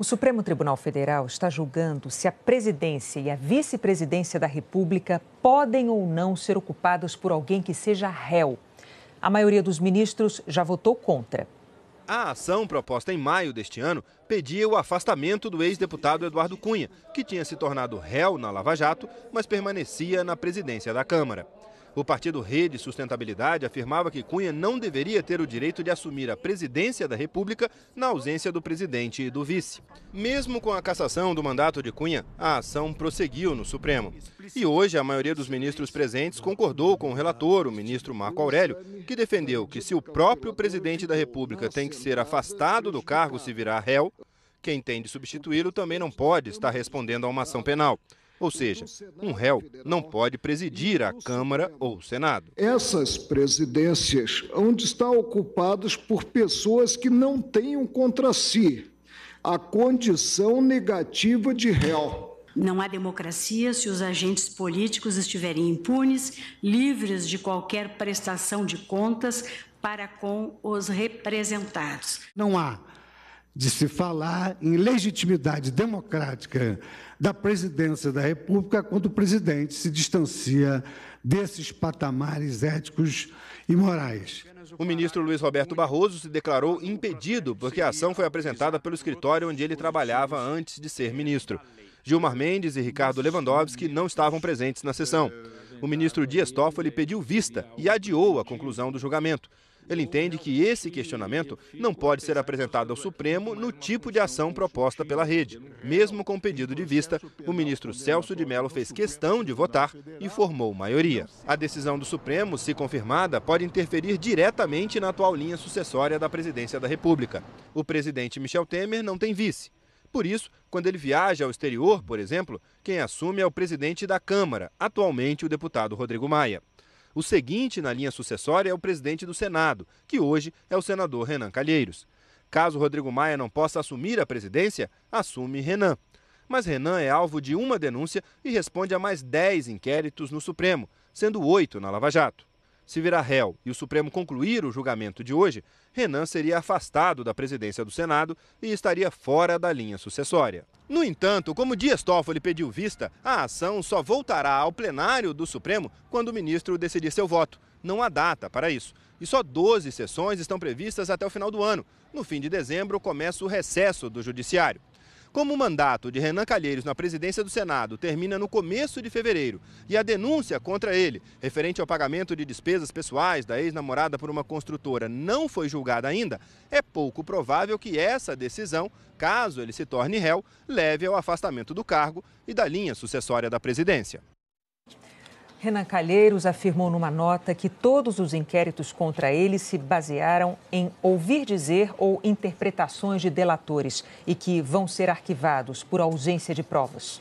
O Supremo Tribunal Federal está julgando se a presidência e a vice-presidência da República podem ou não ser ocupadas por alguém que seja réu. A maioria dos ministros já votou contra. A ação proposta em maio deste ano pedia o afastamento do ex-deputado Eduardo Cunha, que tinha se tornado réu na Lava Jato, mas permanecia na presidência da Câmara. O partido Rede Sustentabilidade afirmava que Cunha não deveria ter o direito de assumir a presidência da República na ausência do presidente e do vice. Mesmo com a cassação do mandato de Cunha, a ação prosseguiu no Supremo. E hoje a maioria dos ministros presentes concordou com o relator, o ministro Marco Aurélio, que defendeu que se o próprio presidente da República tem que ser afastado do cargo se virar réu, quem tem de substituí-lo também não pode estar respondendo a uma ação penal. Ou seja, um réu não pode presidir a Câmara ou o Senado. Essas presidências onde estão ocupadas por pessoas que não tenham contra si a condição negativa de réu. Não há democracia se os agentes políticos estiverem impunes, livres de qualquer prestação de contas para com os representados. Não há de se falar em legitimidade democrática da presidência da República quando o presidente se distancia desses patamares éticos e morais. O ministro Luiz Roberto Barroso se declarou impedido porque a ação foi apresentada pelo escritório onde ele trabalhava antes de ser ministro. Gilmar Mendes e Ricardo Lewandowski não estavam presentes na sessão. O ministro Dias Toffoli pediu vista e adiou a conclusão do julgamento. Ele entende que esse questionamento não pode ser apresentado ao Supremo no tipo de ação proposta pela rede. Mesmo com pedido de vista, o ministro Celso de Mello fez questão de votar e formou maioria. A decisão do Supremo, se confirmada, pode interferir diretamente na atual linha sucessória da presidência da República. O presidente Michel Temer não tem vice. Por isso, quando ele viaja ao exterior, por exemplo, quem assume é o presidente da Câmara, atualmente o deputado Rodrigo Maia. O seguinte na linha sucessória é o presidente do Senado, que hoje é o senador Renan Calheiros. Caso Rodrigo Maia não possa assumir a presidência, assume Renan. Mas Renan é alvo de uma denúncia e responde a mais 10 inquéritos no Supremo, sendo oito na Lava Jato. Se virar réu e o Supremo concluir o julgamento de hoje, Renan seria afastado da presidência do Senado e estaria fora da linha sucessória. No entanto, como Dias Toffoli pediu vista, a ação só voltará ao plenário do Supremo quando o ministro decidir seu voto. Não há data para isso. E só 12 sessões estão previstas até o final do ano. No fim de dezembro, começa o recesso do Judiciário. Como o mandato de Renan Calheiros na presidência do Senado termina no começo de fevereiro e a denúncia contra ele, referente ao pagamento de despesas pessoais da ex-namorada por uma construtora, não foi julgada ainda, é pouco provável que essa decisão, caso ele se torne réu, leve ao afastamento do cargo e da linha sucessória da presidência. Renan Calheiros afirmou numa nota que todos os inquéritos contra ele se basearam em ouvir dizer ou interpretações de delatores e que vão ser arquivados por ausência de provas.